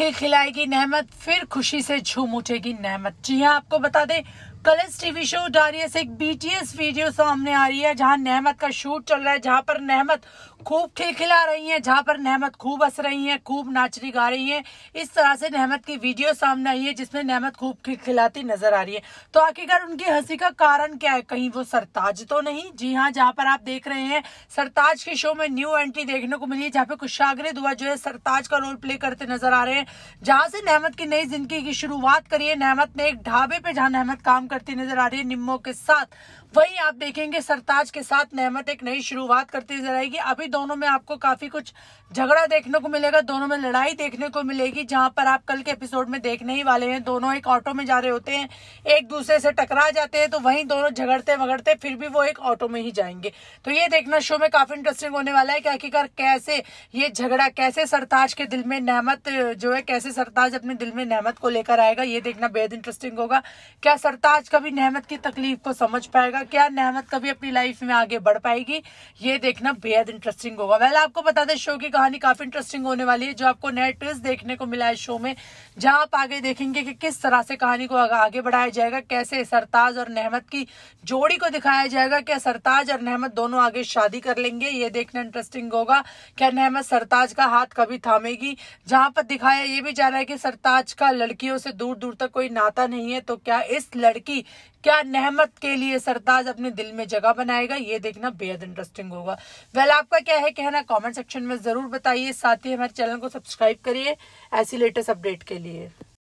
खिलाएगी नहमत फिर खुशी से झूम उठेगी नहमत जी हाँ आपको बता दें कलर्स टीवी शो डारिया से एक बीटीएस वीडियो सामने आ रही है जहां नहमत का शूट चल रहा है जहां पर नहमत खूब खिलखिला रही हैं जहां पर नहमत खूब हंस रही हैं खूब नाचनी गा रही हैं इस तरह से नहमत की वीडियो सामने आई है जिसमें नहमत खूब खिलखिलाती नजर आ रही है तो आखिरकार उनकी हंसी का कारण क्या है कहीं वो सरताज तो नहीं जी हाँ जहाँ पर आप देख रहे हैं सरताज के शो में न्यू एंट्री देखने को मिली है जहाँ पे कुशागरे दुआ जो है सरताज का रोल प्ले करते नजर आ रहे हैं जहाँ से नहमत की नई जिंदगी की शुरुआत करी है नहमत ने एक ढाबे पे जहाँ नहमत काम करती नजर आ रही है निम्बो के साथ वहीं आप देखेंगे सरताज के साथ नहमत एक नई शुरुआत करती नजर आएगी अभी दोनों में आपको काफी कुछ झगड़ा देखने को मिलेगा दोनों में लड़ाई देखने को मिलेगी जहां पर आप कल के एपिसोड में देखने ही वाले हैं दोनों एक ऑटो में जा रहे होते हैं एक दूसरे से टकरा जाते हैं तो वहीं दोनों झगड़ते वगड़ते फिर भी वो एक ऑटो में ही जाएंगे तो ये देखना शो में काफी इंटरेस्टिंग होने वाला है कि आखिरकार कैसे ये झगड़ा कैसे सरताज के दिल में नहमत जो है कैसे सरताज अपने दिल में नहमत को लेकर आएगा ये देखना बेहद इंटरेस्टिंग होगा क्या सरताज कभी नहमत की तकलीफ को समझ पाएगा क्या नहमत कभी अपनी लाइफ में आगे बढ़ पाएगी ये देखना बेहद इंटरेस्टिंग होगा वेल आपको बता दें शो की कहानी काफी इंटरेस्टिंग होने वाली है जो आपको नया ट्विस्ट देखने को मिला है शो में जहां आप आगे देखेंगे कि किस तरह से कहानी को आगे बढ़ाया जाएगा कैसे सरताज और नहमत की जोड़ी को दिखाया जाएगा क्या सरताज और नहमत दोनों आगे शादी कर लेंगे ये देखना इंटरेस्टिंग होगा क्या नहमत सरताज का हाथ कभी थामेगी जहां पर दिखाया ये भी जा रहा है कि सरताज का लड़कियों से दूर दूर तक कोई नाता नहीं है तो क्या इस लड़की क्या नहमत के लिए सरताज अंदाज अपने दिल में जगह बनाएगा ये देखना बेहद इंटरेस्टिंग होगा वेल आपका क्या है कहना कॉमेंट सेक्शन में जरूर बताइए साथ ही हमारे चैनल को सब्सक्राइब करिए ऐसी लेटेस्ट अपडेट के लिए